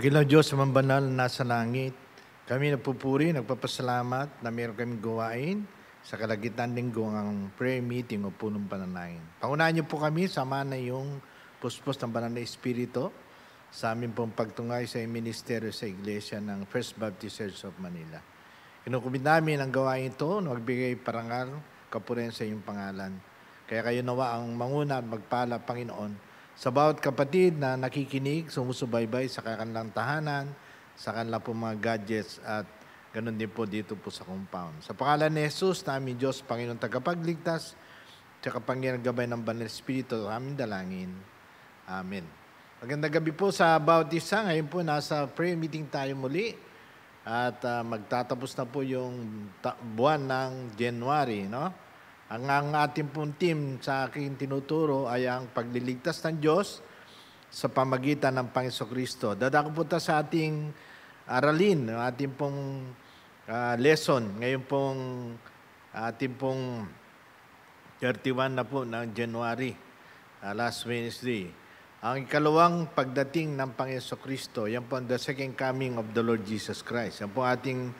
Dakilang Diyos sa banal na nasa langit, kami nagpupuri, nagpapasalamat na meron kaming gawain sa kalagitan linggo ang prayer meeting o punong pananayin. Paunahan niyo po kami, sama na yung puspos ng banal na Espiritu sa aming pong pagtungay sa ministeryo sa Iglesia ng First Baptist Church of Manila. Kinukumit namin ang gawain ito na magbigay parangal, kapuren sa iyong pangalan. Kaya kayo nawa ang manguna at magpala, Panginoon, sa bawat kapatid na nakikinig, sumusubaybay sa kanilang tahanan, sa kanilang po mga gadgets at ganun din po dito po sa compound. Sa pangalan ni Jesus, na aming Diyos, Panginoon Tagapagligtas, sa kapangyarihan gabay ng Banal Espiritu, aming dalangin. Amen. Magandang gabi po sa bawat isa. Ngayon po nasa prayer meeting tayo muli. At uh, magtatapos na po yung buwan ng January, no? Ang, ang ating pong team sa aking tinuturo ay ang pagliligtas ng Diyos sa pamagitan ng Panginoon Kristo. Dadako po sa ating aralin, ating pong uh, lesson, ngayon pong ating pong 31 na po ng January, uh, last Wednesday. Ang ikalawang pagdating ng Panginoon Kristo, yan po the second coming of the Lord Jesus Christ. Yan po ating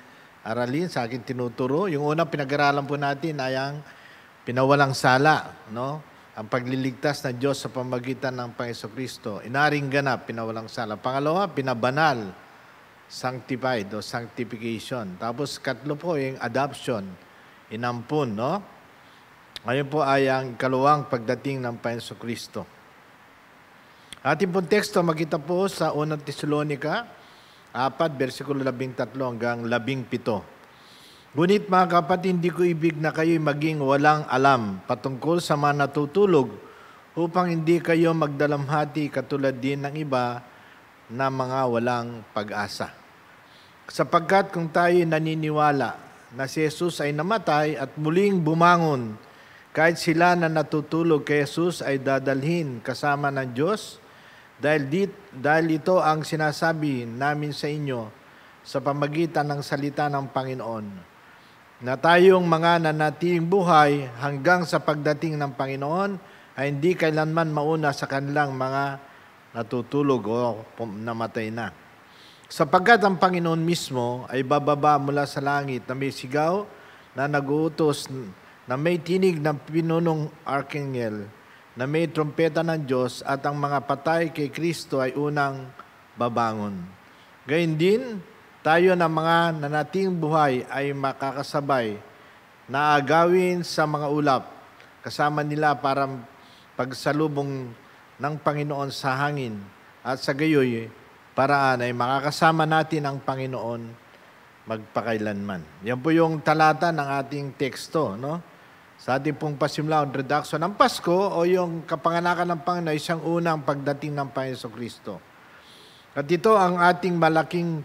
aralin sa akin tinuturo. Yung unang pinag-aralan po natin ay ang pinawalang sala, no? Ang pagliligtas na Diyos sa pamagitan ng Panginoon Kristo. Inaring ganap, pinawalang sala. Pangalawa, pinabanal, sanctified o sanctification. Tapos katlo po yung adoption, inampun, no? Ngayon po ay ang kaluwang pagdating ng Panginoon Kristo. Ating pong teksto makita po sa 1 Tesalonica 4, versikulo 13 hanggang 17. Ngunit mga kapatid, hindi ko ibig na kayo maging walang alam patungkol sa mga natutulog upang hindi kayo magdalamhati katulad din ng iba na mga walang pag-asa. Sapagkat kung tayo naniniwala na si Jesus ay namatay at muling bumangon, kahit sila na natutulog kay Jesus ay dadalhin kasama ng Diyos, dahil, dit, dahil ito ang sinasabi namin sa inyo sa pamagitan ng salita ng Panginoon na tayong mga nanating buhay hanggang sa pagdating ng Panginoon ay hindi kailanman mauna sa kanilang mga natutulog o namatay na. Sapagkat ang Panginoon mismo ay bababa mula sa langit na may sigaw na naguutos na may tinig ng pinunong arkengel na may trompeta ng Diyos at ang mga patay kay Kristo ay unang babangon. Gayun din, tayo na mga nanating buhay ay makakasabay na agawin sa mga ulap kasama nila para pagsalubong ng Panginoon sa hangin at sa gayoy paraan ay makakasama natin ang Panginoon magpakailanman. Yan po yung talata ng ating teksto, no? Sa ating pong pasimula o redaction ng Pasko o yung kapanganakan ng Panginoon, isang unang pagdating ng Panginoon Kristo. At ito ang ating malaking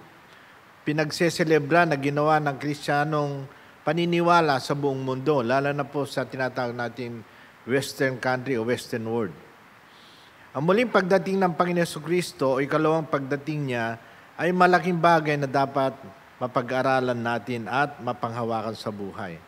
pinagseselebra na ginawa ng Kristiyanong paniniwala sa buong mundo, lalo na po sa tinatawag natin Western country o Western world. Ang muling pagdating ng Panginoon Kristo o ikalawang pagdating niya ay malaking bagay na dapat mapag-aralan natin at mapanghawakan sa buhay.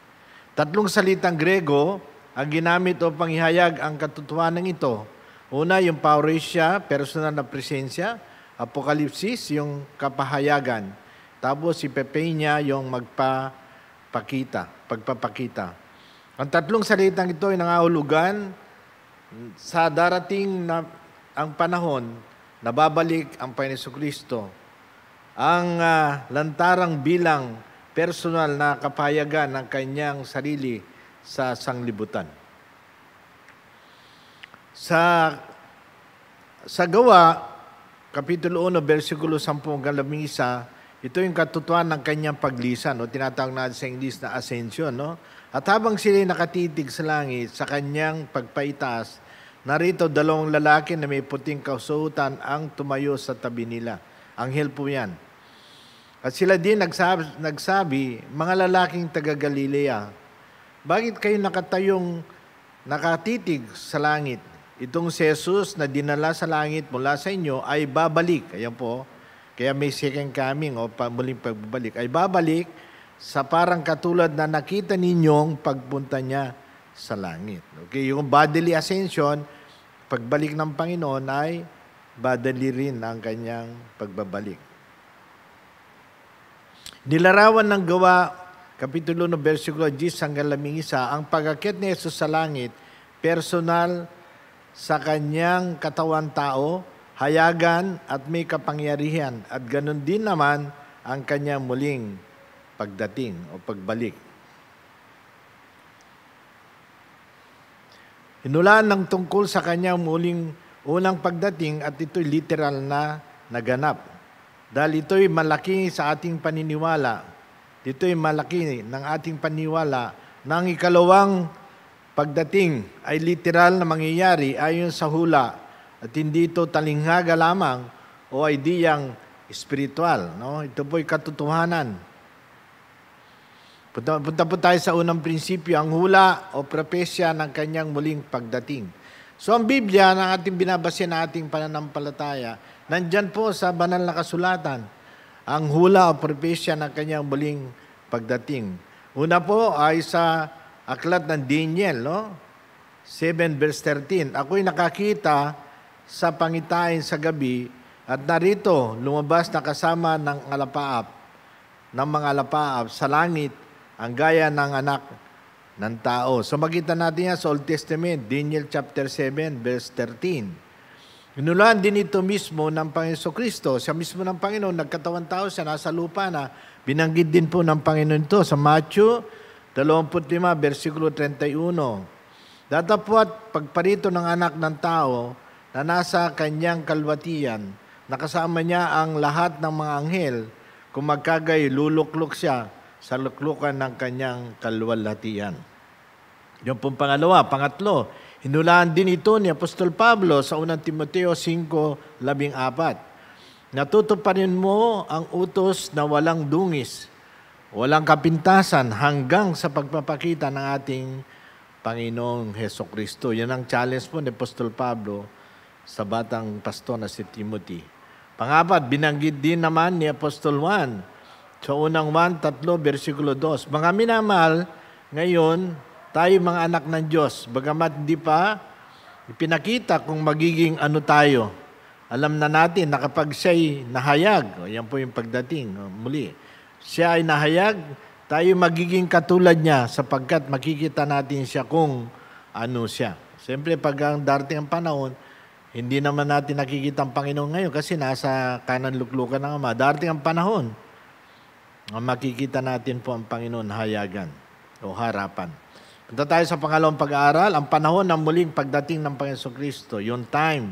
Tatlong salitang Grego ang ginamit upang panghihayag ang katotohanan ito. Una, yung parousia, personal na presensya. Apokalipsis, yung kapahayagan tapos si Pepe niya yung magpapakita, pagpapakita. Ang tatlong salitang ito ay nangahulugan sa darating na ang panahon, nababalik ang Panginoon Kristo. Ang uh, lantarang bilang personal na kapayagan ng kanyang sarili sa sanglibutan. Sa sa gawa, Kapitulo 1, versikulo 10 hanggang 11, ito yung katotohan ng kanyang paglisan, no? tinatawag natin sa English na ascension. No? At habang sila nakatitig sa langit sa kanyang pagpaitas, narito dalawang lalaki na may puting kausutan ang tumayo sa tabi nila. Anghel po yan. At sila din nagsabi, nagsabi mga lalaking taga Galilea, bakit kayo nakatayong nakatitig sa langit? Itong si Jesus na dinala sa langit mula sa inyo ay babalik. Ayan po, kaya may second coming o oh, muling pagbabalik ay babalik sa parang katulad na nakita ninyong pagpunta niya sa langit. Okay, yung bodily ascension, pagbalik ng Panginoon ay bodily rin ang kanyang pagbabalik. Nilarawan ng gawa, Kapitulo 9, versikulo 10 hanggang 11, ang pagakit ni Jesus sa langit, personal sa kanyang katawan tao, hayagan at may kapangyarihan at ganun din naman ang kanyang muling pagdating o pagbalik. Hinulaan ng tungkol sa kanyang muling unang pagdating at ito'y literal na naganap. Dahil ito'y malaki sa ating paniniwala. Ito'y malaki ng ating paniniwala na ang ikalawang pagdating ay literal na mangyayari ayon sa hula at hindi ito talinghaga lamang o ideyang spiritual. No? Ito po'y katotohanan. Punta, punta po tayo sa unang prinsipyo, ang hula o propesya ng kanyang muling pagdating. So ang Biblia na ating binabase na ating pananampalataya, nandyan po sa banal na kasulatan, ang hula o propesya ng kanyang muling pagdating. Una po ay sa aklat ng Daniel, no? 7 verse 13. Ako'y nakakita sa pangitain sa gabi at narito lumabas na kasama ng alapaap ng mga alapaap sa langit ang gaya ng anak ng tao. So makita natin yan sa Old Testament, Daniel chapter 7 verse 13. Inulaan din ito mismo ng Panginoon Kristo. Siya mismo ng Panginoon, nagkatawan tao siya, nasa lupa na. Binanggit din po ng Panginoon ito sa Matthew 25, versikulo 31. Datapwat pagparito ng anak ng tao, na nasa kanyang kalwatian. Nakasama niya ang lahat ng mga anghel. Kung magkagay, luluklok siya sa luklukan ng kanyang kalwalhatian. Yung pong pangalawa, pangatlo, hinulaan din ito ni Apostol Pablo sa 1 Timoteo 5.14. Natutuparin mo ang utos na walang dungis, walang kapintasan hanggang sa pagpapakita ng ating Panginoong Heso Kristo. Yan ang challenge po ni Apostol Pablo sa batang pasto na si Timothy. Pangapat, binanggit din naman ni Apostol Juan sa so, unang 1, 3, versikulo 2. Mga minamahal, ngayon, tayo mga anak ng Diyos, bagamat di pa ipinakita kung magiging ano tayo. Alam na natin na kapag siya'y nahayag, o yan po yung pagdating, o, muli, siya ay nahayag, tayo magiging katulad niya sapagkat makikita natin siya kung ano siya. Siyempre, pag ang darating ang panahon, hindi naman natin nakikita ang Panginoon ngayon kasi nasa kanan luklukan ng Ama. Darating ang panahon na makikita natin po ang Panginoon hayagan o harapan. Punta tayo sa pangalawang pag-aaral, ang panahon ng muling pagdating ng Panginoon Kristo, yung time.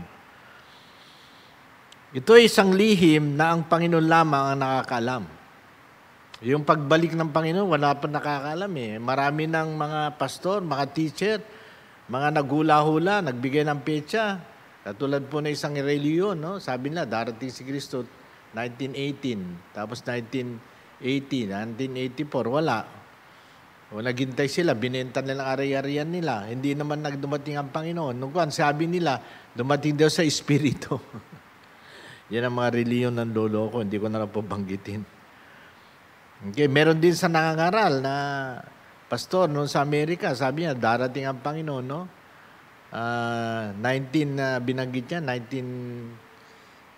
Ito ay isang lihim na ang Panginoon lamang ang nakakaalam. Yung pagbalik ng Panginoon, wala pa nakakaalam eh. Marami ng mga pastor, mga teacher, mga nagula-hula, nagbigay ng pecha, at tulad po na isang reliyon, no? sabi nila, darating si Kristo 1918, tapos 1918, 1984, wala. O naghintay sila, binenta nila ang ari-arian nila. Hindi naman nagdumating ang Panginoon. Nung kuhan, sabi nila, dumating daw sa Espiritu. Yan ang mga reliyon ng lolo ko, hindi ko na lang po banggitin. Okay, meron din sa nangangaral na pastor noon sa Amerika, sabi niya, darating ang Panginoon, no? uh, ah, 19 na uh, binanggit niya,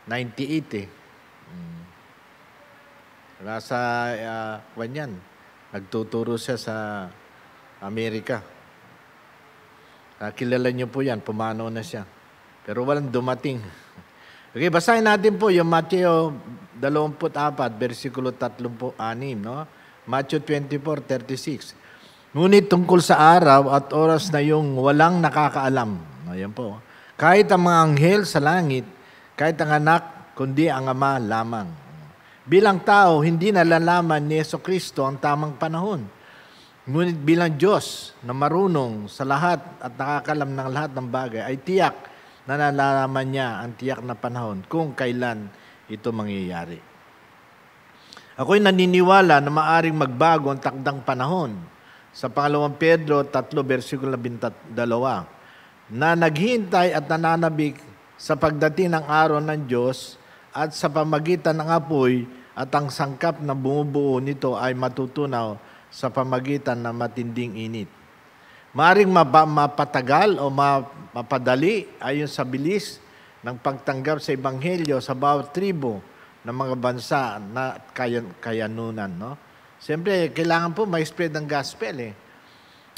1998 eh. Mm. Nasa, uh, yan, nagtuturo siya sa Amerika. Uh, kilala niyo po yan, pumano na siya. Pero walang dumating. Okay, basahin natin po yung Matthew 24, versikulo 36, no? Matthew 24, 36. Ngunit tungkol sa araw at oras na yung walang nakakaalam. Ayan po. Kahit ang mga anghel sa langit, kahit ang anak, kundi ang ama lamang. Bilang tao, hindi nalalaman ni Yeso Kristo ang tamang panahon. Ngunit bilang Diyos na marunong sa lahat at nakakalam ng lahat ng bagay, ay tiyak na nalalaman niya ang tiyak na panahon kung kailan ito mangyayari. Ako'y naniniwala na maaring magbago ang takdang panahon sa pangalawang Pedro 3 versikulo 22 na naghihintay at nananabik sa pagdating ng araw ng Diyos at sa pamagitan ng apoy at ang sangkap na bumubuo nito ay matutunaw sa pamagitan ng matinding init. Maring mapatagal o mapadali ayon sa bilis ng pagtanggap sa Ebanghelyo sa bawat tribo ng mga bansa na kayan, kayanunan. No? Siyempre, kailangan po ma-spread ang gospel eh.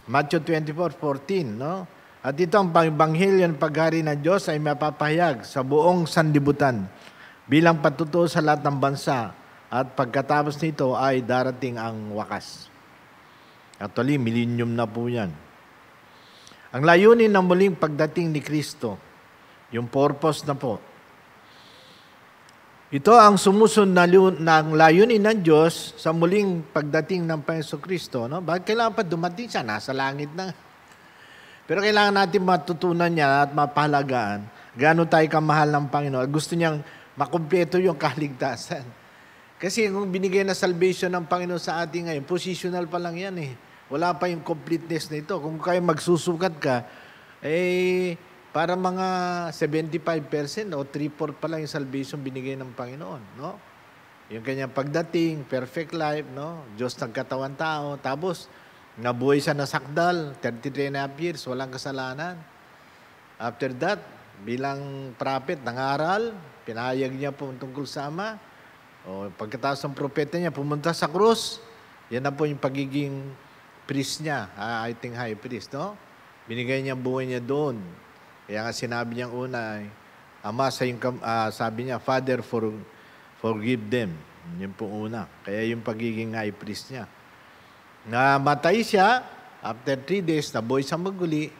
Matthew 24:14, no? At ito ang pangbanghelyo ng paghari ng Diyos ay mapapahayag sa buong sandibutan bilang patutuo sa lahat ng bansa at pagkatapos nito ay darating ang wakas. Actually, millennium na po yan. Ang layunin ng muling pagdating ni Kristo, yung purpose na po, ito ang sumusun ng layunin ng Diyos sa muling pagdating ng Panginoon Kristo. No? Bakit kailangan pa dumating siya? Nasa langit na. Pero kailangan natin matutunan niya at mapahalagaan gaano tayo kamahal ng Panginoon. Gusto niyang makumpleto yung kaligtasan. Kasi kung binigay na salvation ng Panginoon sa atin ngayon, positional pa lang yan eh. Wala pa yung completeness nito. Kung kayo magsusukat ka, eh, para mga 75% o 3-4 pa lang yung salvation binigay ng Panginoon, no? Yung kanyang pagdating, perfect life, no? Diyos katawan tao. Tapos, nabuhay siya na sakdal, 33 and a half years, walang kasalanan. After that, bilang prophet, nangaral, pinayag niya po tungkol sa Ama. O, pagkatapos ng propeta niya, pumunta sa krus. Yan na po yung pagiging priest niya, ah, I think high priest, no? Binigay niya buhay niya doon. Kaya nga sinabi niya una, eh, Ama, sa yung, uh, ah, sabi niya, Father, for, forgive them. Yun po una. Kaya yung pagiging high priest niya. Na matay siya, after three days, naboy sa maguli.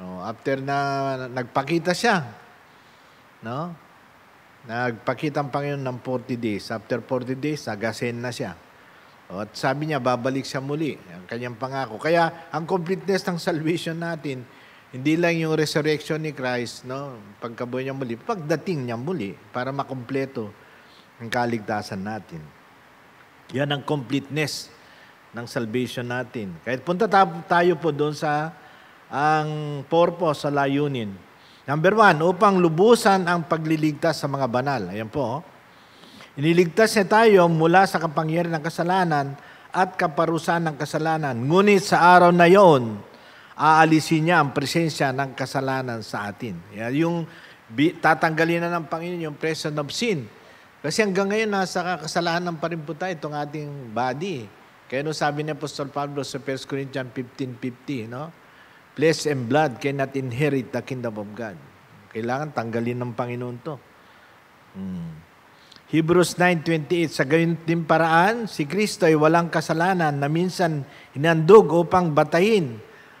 No, oh, after na nagpakita siya, no? Nagpakita ang Panginoon ng 40 days. After 40 days, nagasen na siya. Oh, at sabi niya, babalik siya muli. Ang kanyang pangako. Kaya, ang completeness ng salvation natin, hindi lang yung resurrection ni Christ, no? pagkabuhay niya muli, pagdating niya muli, para makumpleto ang kaligtasan natin. Yan ang completeness ng salvation natin. Kahit punta tayo po doon sa ang purpose sa layunin. Number one, upang lubusan ang pagliligtas sa mga banal. Ayan po. Oh. Iniligtas niya tayo mula sa kapangyarihan ng kasalanan at kaparusan ng kasalanan. Ngunit sa araw na yon, aalisin niya ang presensya ng kasalanan sa atin. Yung tatanggalin na ng Panginoon yung presence of sin. Kasi hanggang ngayon, nasa kasalanan pa rin po tayo itong ating body. Kaya no, sabi ni Apostol Pablo sa 1 Corinthians 15.50, no? Flesh and blood cannot inherit the kingdom of God. Kailangan tanggalin ng Panginoon to. Hmm. Hebrews 9.28, sa gayon din paraan, si Kristo ay walang kasalanan na minsan hinandog upang batayin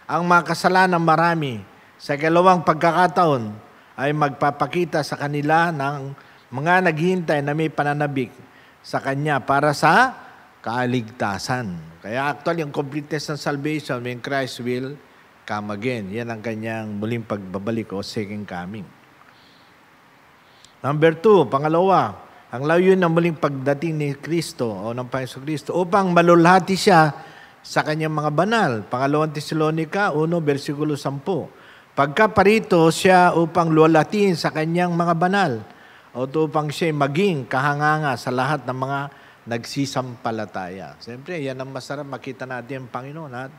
ang mga kasalanang marami sa galawang pagkakataon ay magpapakita sa kanila ng mga naghihintay na may pananabik sa Kanya para sa kaligtasan. Kaya actual, yung completeness ng salvation, when Christ will come again. Yan ang kanyang muling pagbabalik o second coming. Number two, pangalawa, ang layo ng muling pagdating ni Kristo o ng Panginoon Kristo upang malulhati siya sa kanyang mga banal. Pangalawang Tesalonica 1, versikulo 10. Pagka parito siya upang luwalatiin sa kanyang mga banal o upang siya maging kahanganga sa lahat ng mga nagsisampalataya. Siyempre, yan ang masarap. Makita natin ang Panginoon at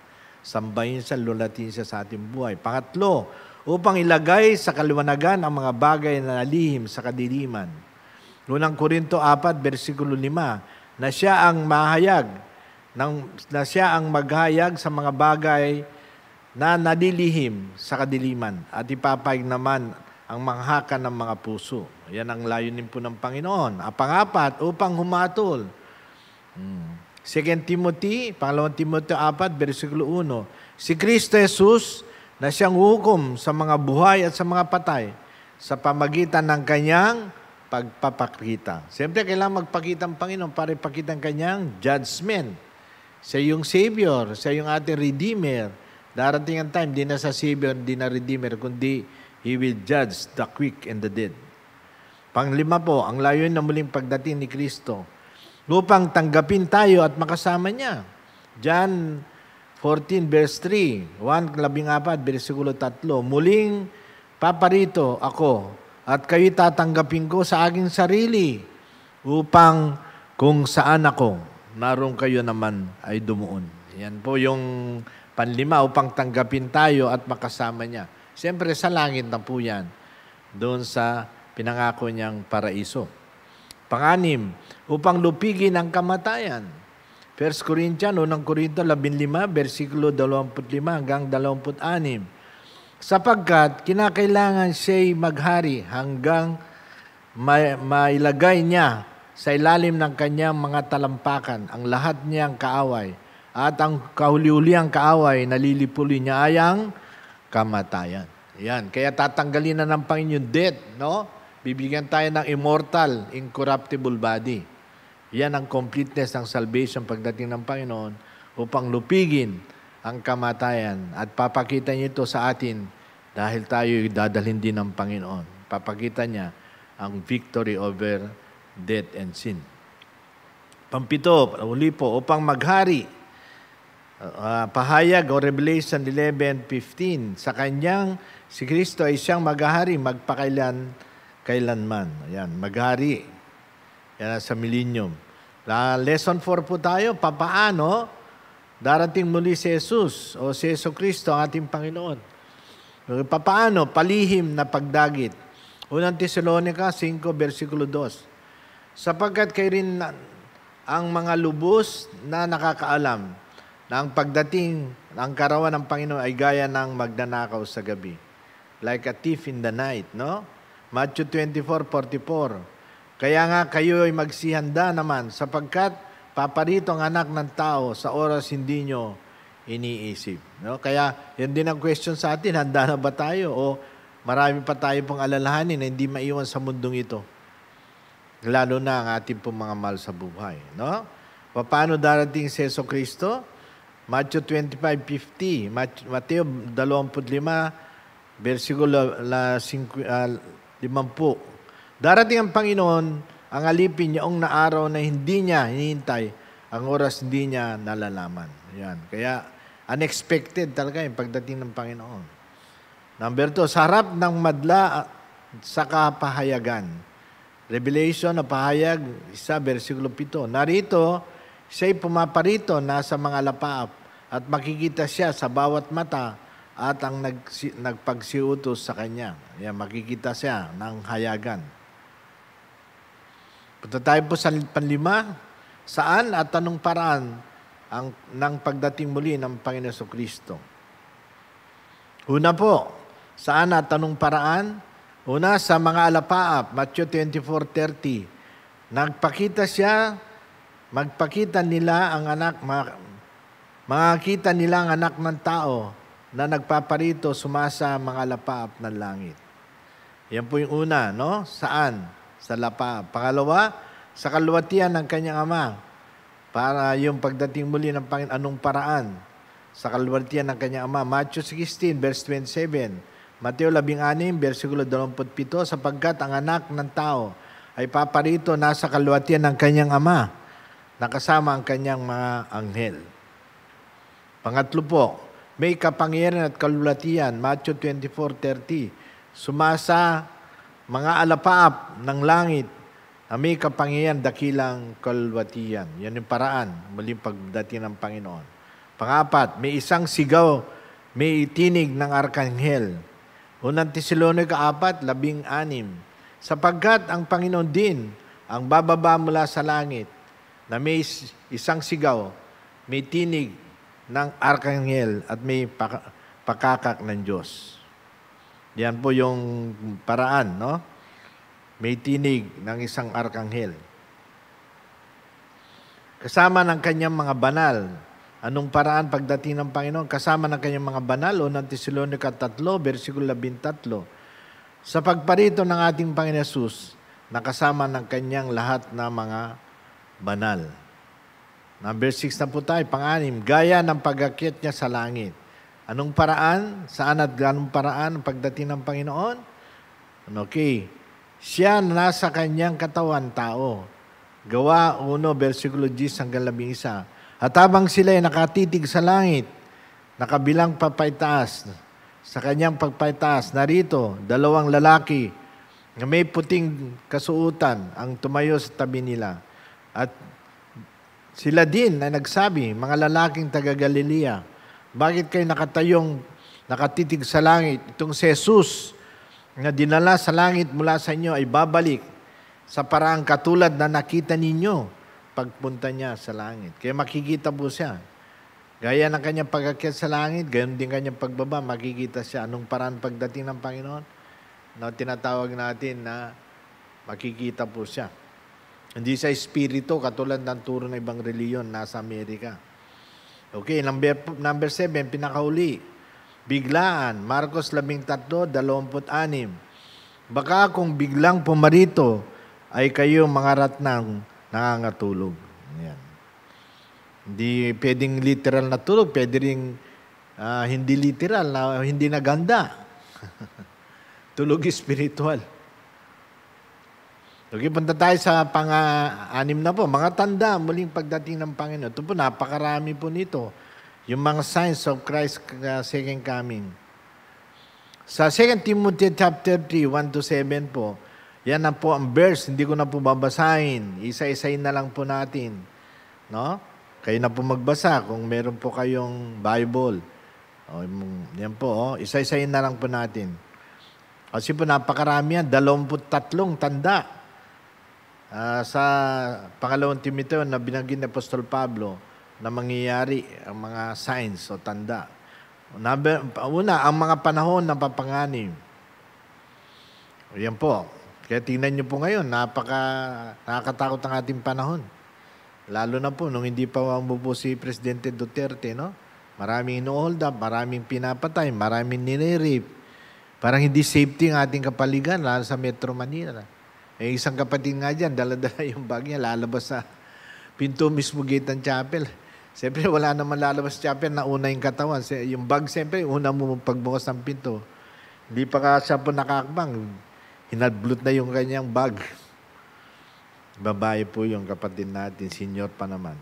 sambahin sa lulatin siya sa ating buhay. Pangatlo, upang ilagay sa kaliwanagan ang mga bagay na nalihim sa kadiliman. Unang Korinto 4, versikulo 5, na siya ang mahayag nang, na siya ang maghayag sa mga bagay na nalilihim sa kadiliman at ipapayag naman ang manghaka ng mga puso. Yan ang layunin po ng Panginoon. apang pangapat, upang humatol. Hmm. 2 Timothy, pangalawang Timothy 4, versikulo 1. Si Kristo Jesus na siyang hukom sa mga buhay at sa mga patay sa pamagitan ng kanyang pagpapakita. Siyempre, kailangan magpakita ang Panginoon para ipakita ang kanyang judgment siya yung Savior, siya yung ating Redeemer. Darating ang time, di na sa Savior, di na Redeemer, kundi He will judge the quick and the dead. Panglima po, ang layo ng muling pagdating ni Kristo Lupang tanggapin tayo at makasama niya. John 14 verse 3, 1 labing versikulo 3, Muling paparito ako at kayo tatanggapin ko sa aking sarili upang kung saan ako naroon kayo naman ay dumuon. Yan po yung panlima upang tanggapin tayo at makasama niya. Siyempre sa langit na po yan, doon sa pinangako niyang paraiso. Panganim, upang lupigin ang kamatayan. 1 Corinthians, 1 Korinto 15, versikulo 25 hanggang 26. Sapagkat kinakailangan siya'y maghari hanggang mailagay niya sa ilalim ng kanyang mga talampakan ang lahat niyang kaaway at ang kahuli-huliang kaaway nalilipuli niya ay ang kamatayan. Yan. Kaya tatanggalin na ng Panginoon death, no? Bibigyan tayo ng immortal, incorruptible body. Yan ang completeness ng salvation pagdating ng Panginoon upang lupigin ang kamatayan. At papakita niya ito sa atin dahil tayo dadalhin din ng Panginoon. Papakita niya ang victory over death and sin. Pampito, uli po, upang maghari, uh, pahayag o Revelation 11.15, sa kanyang, si Kristo ay siyang maghari, magpakailan, kailanman. Ayan, maghari. Yan sa millennium. La, lesson 4 po tayo, papaano darating muli si Jesus o si Yeso Kristo, ang ating Panginoon. Papaano, palihim na pagdagit. Unang Tesalonica 5, versikulo 2 sapagkat kayo rin na, ang mga lubos na nakakaalam na ang pagdating ng karawan ng Panginoon ay gaya ng magdanakaw sa gabi. Like a thief in the night, no? Matthew 24:44. Kaya nga kayo ay magsihanda naman sapagkat paparito ang anak ng tao sa oras hindi nyo iniisip. No? Kaya yun din ang question sa atin, handa na ba tayo o marami pa tayo pong alalahanin na hindi maiwan sa mundong ito lalo na ang ating pong mga mahal sa buhay. No? Paano darating si Yeso Kristo? Matthew 25.50, Mateo 25, versikulo la, 50. Ah, darating ang Panginoon, ang alipin niyaong na araw na hindi niya hinihintay, ang oras hindi niya nalalaman. Yan. Kaya unexpected talaga yung pagdating ng Panginoon. Number two, sa harap ng madla sa kapahayagan Revelation na pahayag, isa, versikulo 7. Narito, siya'y pumaparito na sa mga lapaap at makikita siya sa bawat mata at ang nag, nagpagsiutos sa kanya. Yan, makikita siya ng hayagan. Punta tayo po sa panlima. Saan at anong paraan ang, ng pagdating muli ng Panginoon Kristo? Una po, saan at anong paraan Una, sa mga alapaap, Matthew 24.30, nagpakita siya, magpakita nila ang anak, ma, makakita nila ang anak ng tao na nagpaparito sumasa mga alapaap ng langit. Yan po yung una, no? Saan? Sa lapaap. Pangalawa, sa kaluwatian ng kanyang ama para yung pagdating muli ng Panginoon, anong paraan? Sa kaluwatian ng kanyang ama, Matthew 16, verse 27, Mateo 16, versikulo 27, sapagkat ang anak ng tao ay paparito nasa kaluwatian ng kanyang ama, nakasama ang kanyang mga anghel. Pangatlo po, may kapangyarihan at kalulatian, Matthew 24.30, sumasa mga alapaap ng langit na may kapangyarihan dakilang kalulatian. Yan yung paraan, muling pagdating ng Panginoon. Pangapat, may isang sigaw, may itinig ng arkanghel, Unang Tesalonica 4, labing anim. Sapagkat ang Panginoon din ang bababa mula sa langit na may isang sigaw, may tinig ng arkanghel at may pakakak ng Diyos. Yan po yung paraan, no? May tinig ng isang arkanghel. Kasama ng kanyang mga banal Anong paraan pagdating ng Panginoon? Kasama ng kanyang mga banal o ng Tesalonica 3, versikulo 13. Sa pagparito ng ating Panginoon Jesus, nakasama ng kanyang lahat na mga banal. Number 6 na po tayo, pang-anim, gaya ng pagakit niya sa langit. Anong paraan? Saan at ganong paraan pagdating ng Panginoon? Ano, okay. Siya nasa kanyang katawan, tao. Gawa 1, versikulo 10 hanggang 11 at habang sila ay nakatitig sa langit, nakabilang papaitaas sa kanyang pagpaitaas, narito, dalawang lalaki na may puting kasuutan ang tumayo sa tabi nila. At sila din ay nagsabi, mga lalaking taga Galilea, bakit kayo nakatayong nakatitig sa langit? Itong si Jesus na dinala sa langit mula sa inyo ay babalik sa paraang katulad na nakita ninyo pagpunta niya sa langit. Kaya makikita po siya. Gaya ng kanyang pagkakyat sa langit, gayon din kanyang pagbaba, makikita siya anong paraan pagdating ng Panginoon na tinatawag natin na makikita po siya. Hindi siya espiritu katulad ng turo ng ibang reliyon sa Amerika. Okay, number, number seven, pinakauli. Biglaan, Marcos 13, 26. Baka kung biglang pumarito ay kayo mga ratnang Nangangatulog. Ayan. Hindi pwedeng literal na tulog, pwede rin uh, ah, hindi literal, na, hindi naganda. tulog spiritual. Okay, punta tayo sa pang-anim na po. Mga tanda, muling pagdating ng Panginoon. Ito po, napakarami po nito. Yung mga signs of Christ uh, second coming. Sa 2 Timothy chapter 3, 1 to 7 po, yan na po ang verse, hindi ko na po babasahin. Isa-isahin na lang po natin. No? Kayo na po magbasa kung meron po kayong Bible. O, yan po, oh. isa-isahin na lang po natin. Kasi po napakarami yan, 23 tanda. Uh, sa pangalawang Timoteo na binanggit ni Apostol Pablo na mangyayari ang mga signs o tanda. Una, ang mga panahon ng papanganim. Yan po, kaya tingnan nyo po ngayon, napaka, nakakatakot ang ating panahon. Lalo na po, nung hindi pa mamubo si Presidente Duterte, no? Maraming ino-hold up, maraming pinapatay, maraming ninirape. Parang hindi safety ang ating kapaligan, lalo sa Metro Manila. Eh, isang kapatid nga dyan, daladala yung bag niya, lalabas sa pinto mismo gate ng chapel. Siyempre, wala naman lalabas sa chapel, nauna yung katawan. Yung bag, siyempre, una mo pagbukas ng pinto. Hindi pa ka siya po nakakbang. Inadblot na yung kanyang bag. Babae po yung kapatid natin, senior pa naman.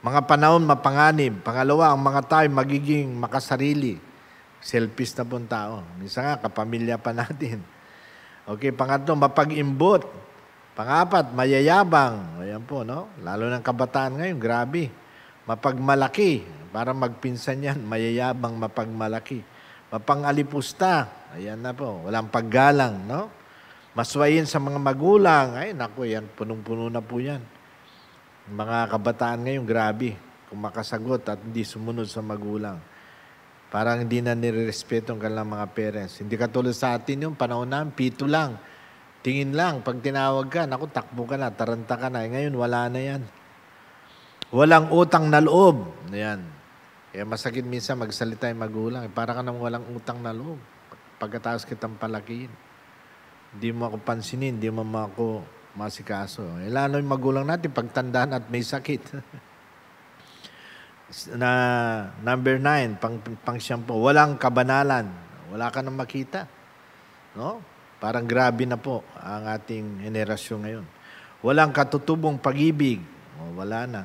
Mga panahon, mapanganib. Pangalawa, ang mga tayo magiging makasarili. Selfish na pong tao. Minsan nga, kapamilya pa natin. Okay, pangatlo, mapag-imbot. Pangapat, mayayabang. Ayan po, no? Lalo ng kabataan ngayon, grabe. Mapagmalaki. Para magpinsan yan, mayayabang, mapagmalaki. Mapangalipusta. Ayan na po, walang paggalang, no? Maswayin sa mga magulang. Ay, naku, yan, punong-puno na po yan. Mga kabataan ngayon, grabe. kumakasagot at hindi sumunod sa magulang. Parang hindi na nirerespeto ang kanilang mga parents. Hindi katulad sa atin yung panahon na, pito lang. Tingin lang, pag tinawag ka, naku, takbo ka na, taranta ka na. Eh, ngayon, wala na yan. Walang utang na loob. Ayan. Kaya masakit minsan magsalita yung magulang. Eh, para ka nang walang utang na loob. Pagkatapos kitang palakiin. Hindi mo ako pansinin, hindi mo ako masikaso. E lalo yung magulang natin, pagtandaan at may sakit. na number nine, pang, pang siyampo, walang kabanalan. Wala ka nang makita. No? Parang grabe na po ang ating henerasyon ngayon. Walang katutubong pag-ibig. wala na.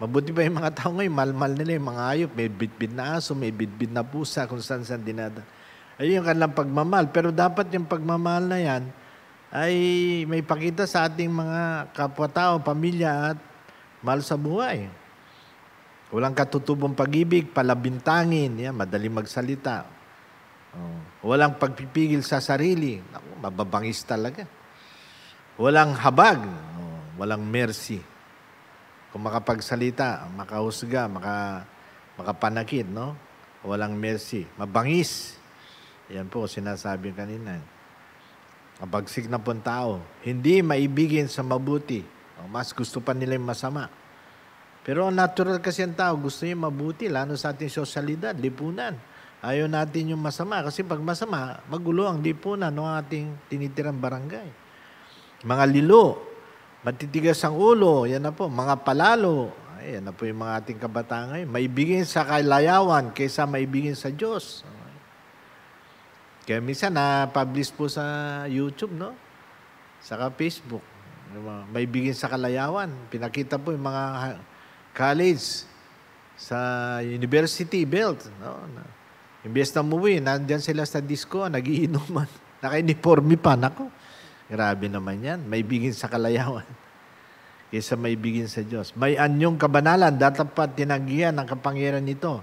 Mabuti pa yung mga tao ngayon, malmal nila yung mga ayop. May bitbit na aso, may bitbit na pusa, kung saan saan dinadala ay yung kanilang pagmamahal. Pero dapat yung pagmamahal na yan ay may pakita sa ating mga kapwa-tao, pamilya at mahal sa buhay. Walang katutubong pag-ibig, palabintangin, yan, madali magsalita. Oh. Walang pagpipigil sa sarili. Naku, mababangis talaga. Walang habag, oh. walang mercy. Kung makapagsalita, makahusga, maka, makapanakit, no? Walang mercy. Mabangis. Yan po sinasabi kanina. Kapagsig eh. na po tao, hindi maibigin sa mabuti. O mas gusto pa nila yung masama. Pero natural kasi ang tao, gusto niya mabuti, lalo sa ating sosyalidad, lipunan. Ayaw natin yung masama. Kasi pag masama, magulo ang lipunan ng ating tinitirang barangay. Mga lilo, matitigas ang ulo, yan na po. Mga palalo, ayan na po yung mga ating kabataan ngayon. Maibigin sa kalayawan kaysa maibigin sa Diyos. Kaya minsan na-publish po sa YouTube, no? Saka Facebook. May bigin sa kalayawan. Pinakita po yung mga college sa university belt. No? Imbes na umuwi, nandyan sila sa disco, nagiinuman. naka uniform pa. Nako, grabe naman yan. May bigin sa kalayawan kaysa may bigin sa Diyos. May anyong kabanalan, dapat tinanggihan ang kapangyarihan nito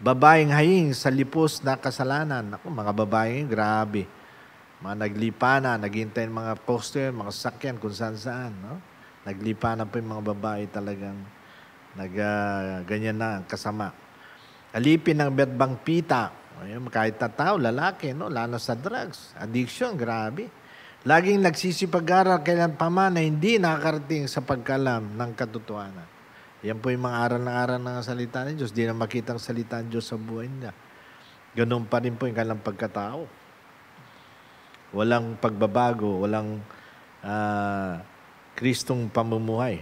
Babaeng haying sa lipos na kasalanan. Ako, mga babae, grabe. Mga naglipa na, naghintay mga poster, mga sakyan, kung saan saan. No? Naglipa na po yung mga babae talagang nag, uh, ganyan na, kasama. Alipin ng betbang pita. Ayun, kahit na tao, lalaki, no? lalo sa drugs. Addiction, grabe. Laging nagsisipag-aral kailan pa man na hindi nakakarating sa pagkalam ng katotohanan. Yan po yung mga aral na aral ng salita ng Diyos. Di na makita ang salita ng Diyos sa buhay niya. Ganun pa rin po yung kanilang pagkatao. Walang pagbabago, walang uh, Kristong pamumuhay.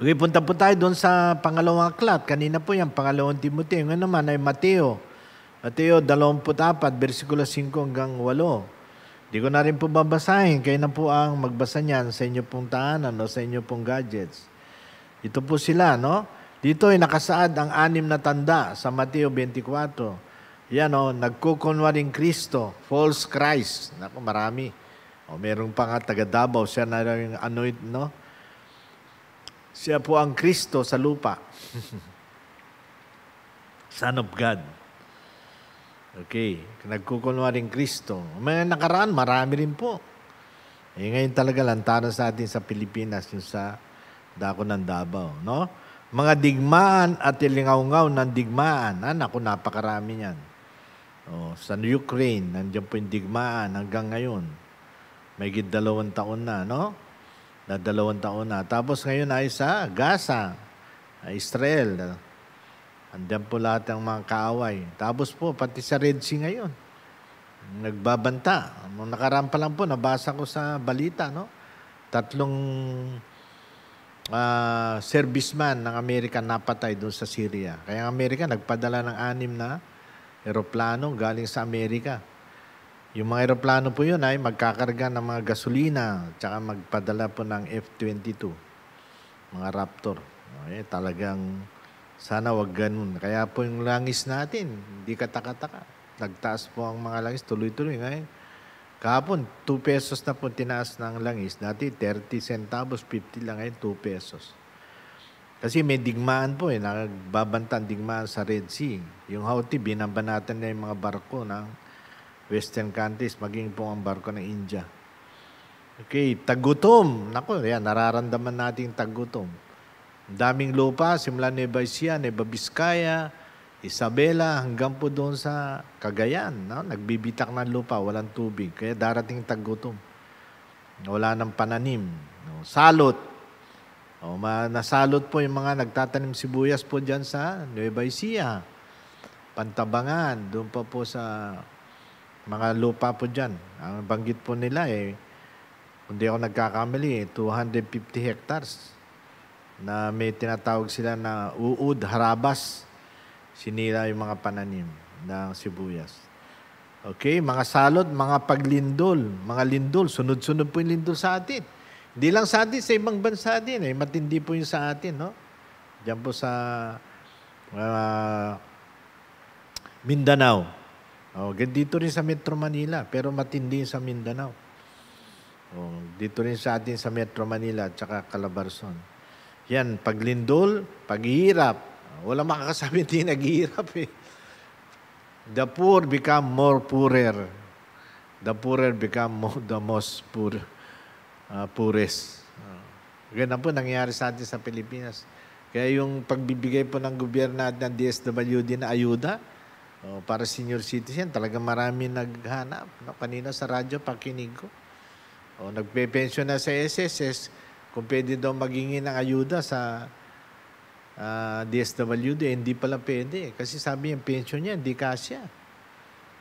Okay, punta po tayo doon sa pangalawang aklat. Kanina po yan, pangalawang Timoteo. Ngayon naman ay Mateo. Mateo 24, versikulo 5 hanggang 8. Hindi ko na rin po babasahin. Kayo na po ang magbasa niyan sa inyo pong tahanan o sa inyo pong gadgets. Ito po sila, no? Dito ay nakasaad ang anim na tanda sa Mateo 24. Yan no? Oh, nagkukunwaring Kristo, false Christ. Naku, marami. O, oh, meron pa nga taga Davao, siya na yung anoint, no? Siya po ang Kristo sa lupa. Son of God. Okay, nagkukunwaring Kristo. May nakaraan, marami rin po. Eh, ngayon talaga lantaran sa atin sa Pilipinas, yung sa dako ng Davao, no? Mga digmaan at ilingaw-ngaw ng digmaan. Ah, naku, napakarami niyan. Oh, sa Ukraine, nandiyan po yung digmaan hanggang ngayon. May dalawang taon na, no? Na dalawang taon na. Tapos ngayon ay sa Gaza, Israel. Andiyan po lahat ng mga kaaway. Tapos po, pati sa Red Sea ngayon. Nagbabanta. Nung nakaraan pa lang po, nabasa ko sa balita, no? Tatlong uh, serviceman ng Amerika napatay doon sa Syria. Kaya ang Amerika nagpadala ng anim na eroplano galing sa Amerika. Yung mga eroplano po yun ay magkakarga ng mga gasolina tsaka magpadala po ng F-22, mga Raptor. Okay, talagang sana wag ganun. Kaya po yung langis natin, hindi taka-taka. Nagtaas po ang mga langis, tuloy-tuloy ngayon. Kahapon, 2 pesos na po tinaas ng langis. Dati, 30 centavos, 50 lang ngayon, 2 pesos. Kasi may digmaan po eh, nagbabantang digmaan sa Red Sea. Yung Houthi, binambanatan na yung mga barko ng Western countries, maging po ang barko ng India. Okay, tagutom. Nako, yan, nararamdaman natin tagutom. Daming lupa, simula Nueva Ecija, Nueva Vizcaya, Isabela hanggang po doon sa Cagayan. No? Nagbibitak ng lupa, walang tubig. Kaya darating taggutom. Wala ng pananim. No? Salot. O, ma- nasalot po yung mga nagtatanim sibuyas po dyan sa Nueva Ecija. Pantabangan, doon pa po sa mga lupa po dyan. Ang banggit po nila eh, hindi ako nagkakamali, eh, 250 hectares na may tinatawag sila na uud, harabas. Sinira yung mga pananim ng sibuyas. Okay, mga salot, mga paglindol, mga lindol, sunod-sunod po yung lindol sa atin. Hindi lang sa atin, sa ibang bansa din. Eh. Matindi po yung sa atin, no? Diyan po sa uh, Mindanao. Oh, dito rin sa Metro Manila, pero matindi sa Mindanao. Oh, dito rin sa atin sa Metro Manila at saka Calabarzon. Yan, paglindol, paghihirap, wala makakasabi hindi naghihirap eh. The poor become more poorer. The poorer become more, the most poor, uh, poorest. Uh, ganun po nangyari sa atin sa Pilipinas. Kaya yung pagbibigay po ng gobyerno at ng DSWD na ayuda, uh, para senior citizen, talaga marami naghanap. No, kanina sa radyo, pakinig ko. O, oh, nagpe-pension na sa SSS, kung pwede daw magingi ng ayuda sa uh, ah, DSWD, hindi pala pwede. Kasi sabi yung pension niya, hindi kasya.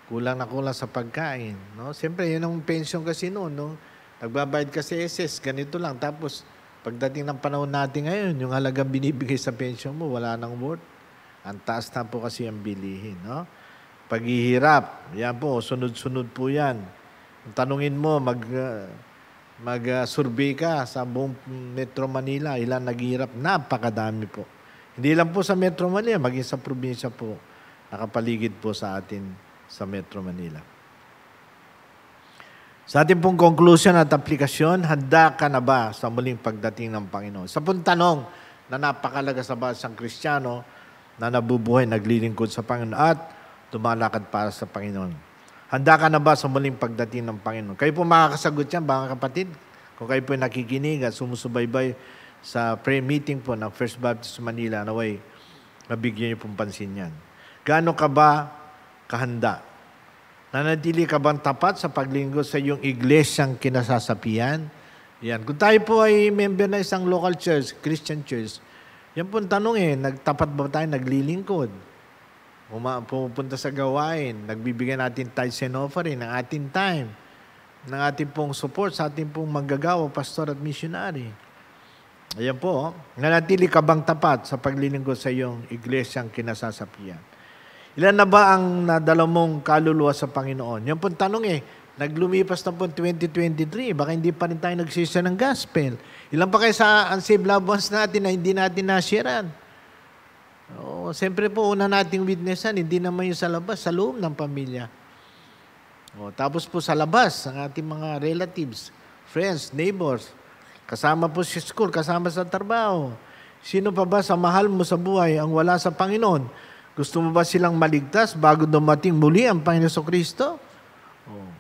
Kulang na kulang sa pagkain. No? Siyempre, yun ang pension kasi noon. No? nagbabayad ka sa SS, ganito lang. Tapos, pagdating ng panahon natin ngayon, yung halagang binibigay sa pension mo, wala nang worth. Ang taas na po kasi ang bilihin. No? Paghihirap, yan po, sunod-sunod po yan. Tanungin mo, mag... Uh, ah, mag-survey ah, ka sa buong Metro Manila, ilan naghihirap, napakadami po. Hindi lang po sa Metro Manila, maging sa probinsya po, nakapaligid po sa atin sa Metro Manila. Sa ating pong conclusion at aplikasyon, handa ka na ba sa muling pagdating ng Panginoon? Sa pong tanong na napakalaga sa basang Kristiyano na nabubuhay, naglilingkod sa Panginoon at tumalakad para sa Panginoon. Handa ka na ba sa muling pagdating ng Panginoon? Kayo po makakasagot yan, mga kapatid. Kung kayo po nakikinig at sumusubaybay sa prayer meeting po ng First Baptist Manila, naway, mabigyan niyo pong pansin yan. Gaano ka ba kahanda? Nanatili ka bang tapat sa paglinggo sa iyong iglesyang kinasasapian? Yan. Kung tayo po ay member na isang local church, Christian church, yan po tanong eh, nagtapat ba tayo, naglilingkod? Uma, pupunta sa gawain, nagbibigay natin tithes and offering ng ating time, ng ating pong support sa ating pong manggagawa, pastor at missionary. Ayan po, oh. nanatili ka bang tapat sa paglilingkod sa iyong iglesyang kinasasapian? Ilan na ba ang nadala mong kaluluwa sa Panginoon? Yan po tanong eh. Naglumipas na po 2023, baka hindi pa rin tayo nagsisya ng gospel. Ilan pa kayo sa unsaved loved ones natin na hindi natin nasiran? Oo, siyempre po, una nating witnessan, hindi naman yung sa labas, sa loob ng pamilya. O, tapos po sa labas, ang ating mga relatives, friends, neighbors, Kasama po sa si school, kasama sa trabaho. Sino pa ba sa mahal mo sa buhay ang wala sa Panginoon? Gusto mo ba silang maligtas bago dumating muli ang Panginoon sa Kristo? Oh.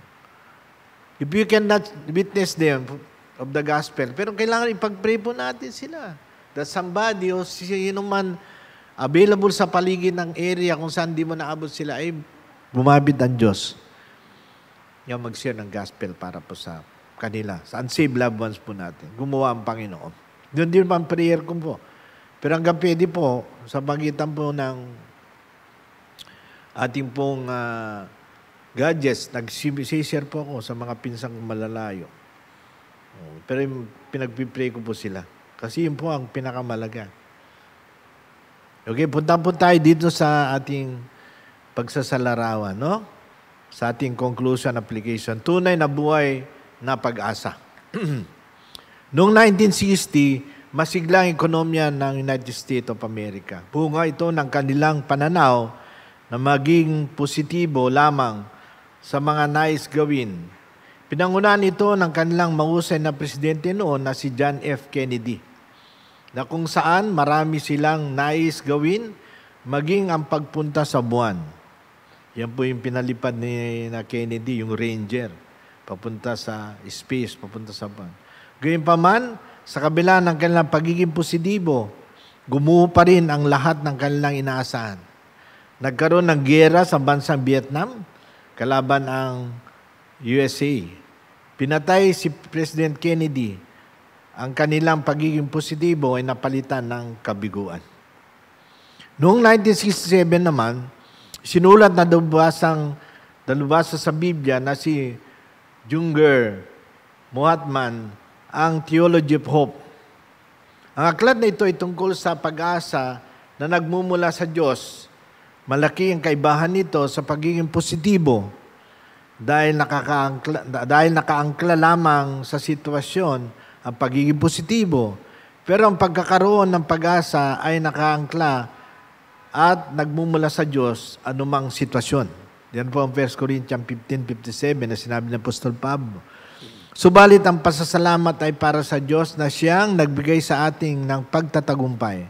If you cannot witness them of the gospel, pero kailangan ipag-pray po natin sila. That somebody o sino man available sa paligid ng area kung saan di mo naabot sila ay bumabit ang Diyos. Yung mag-share ng gospel para po sa kanila, sa unsaved loved ones po natin. Gumawa ang Panginoon. Doon din pa ang prayer ko po. Pero hanggang pwede po, sa pagitan po ng ating pong uh, gadgets, nagsisishare po ako sa mga pinsang malalayo. Oh, pero pinagpipray ko po sila. Kasi yun po ang pinakamalaga. Okay, punta po tayo dito sa ating pagsasalarawan, no? Sa ating conclusion application. Tunay na buhay na pag-asa. Noong 1960, masiglang ekonomiya ng United States of America. Bunga ito ng kanilang pananaw na maging positibo lamang sa mga nais gawin. Pinangunahan ito ng kanilang mausay na presidente noon na si John F. Kennedy na kung saan marami silang nais gawin maging ang pagpunta sa buwan. Yan po yung pinalipad ni na Kennedy, yung Ranger papunta sa space, papunta sa ban. Gayun pa man, sa kabila ng kanilang pagiging positibo, gumuho pa rin ang lahat ng kanilang inaasahan. Nagkaroon ng gera sa bansang Vietnam kalaban ang USA. Pinatay si President Kennedy. Ang kanilang pagiging positibo ay napalitan ng kabiguan. Noong 1967 naman, sinulat na dalubasang dalubasa sa Biblia na si Junger, Muatman, ang Theology of Hope. Ang aklat na ito ay tungkol sa pag-asa na nagmumula sa Diyos. Malaki ang kaibahan nito sa pagiging positibo dahil nakakaangkla, dahil nakaangkla lamang sa sitwasyon ang pagiging positibo. Pero ang pagkakaroon ng pag-asa ay nakaangkla at nagmumula sa Diyos anumang sitwasyon. Yan po ang 1 Corinthians 15.57 na sinabi ng Apostol Pablo. Subalit ang pasasalamat ay para sa Diyos na siyang nagbigay sa ating ng pagtatagumpay